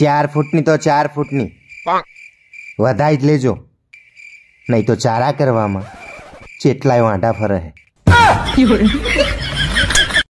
ચાર ફૂટની તો ચાર ફૂટની વધાઈ જ લેજો નહીં તો ચારા કરવામાં ચેટલાય વાંટા ફરે